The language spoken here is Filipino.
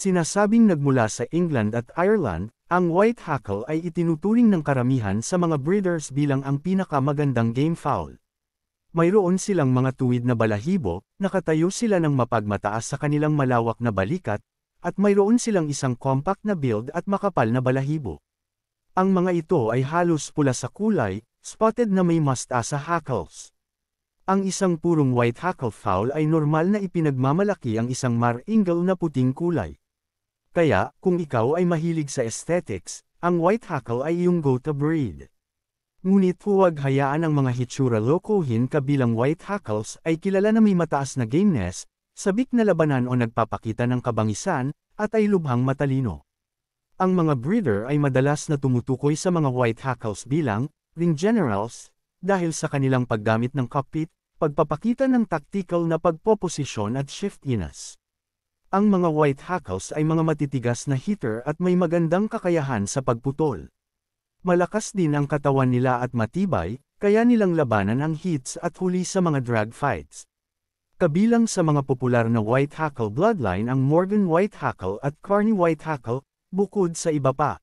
Sinasabing nagmula sa England at Ireland, ang white hackle ay itinuturing ng karamihan sa mga breeders bilang ang pinakamagandang game fowl. Mayroon silang mga tuwid na balahibo, nakatayo sila ng mapagmataas sa kanilang malawak na balikat, at mayroon silang isang compact na build at makapal na balahibo. Ang mga ito ay halos pula sa kulay, spotted na may mastasa hackles. Ang isang purong white hackle fowl ay normal na ipinagmamalaki ang isang maringal na puting kulay. Kaya, kung ikaw ay mahilig sa aesthetics, ang white hackle ay iyong go-to breed. Ngunit huwag hayaan ang mga hitsura lokohin kabilang white hackles ay kilala na may mataas na gameness, sabik na labanan o nagpapakita ng kabangisan, at ay lubhang matalino. Ang mga breeder ay madalas na tumutukoy sa mga white hackles bilang ring generals dahil sa kanilang paggamit ng cockpit, pagpapakita ng tactical na pagpoposisyon at shift inas. Ang mga White Hackles ay mga matitigas na heater at may magandang kakayahan sa pagputol. Malakas din ang katawan nila at matibay, kaya nilang labanan ang hits at huli sa mga drag fights. Kabilang sa mga popular na White Hackle bloodline ang Morgan White Hackle at Carney White Hackle, bukod sa iba pa.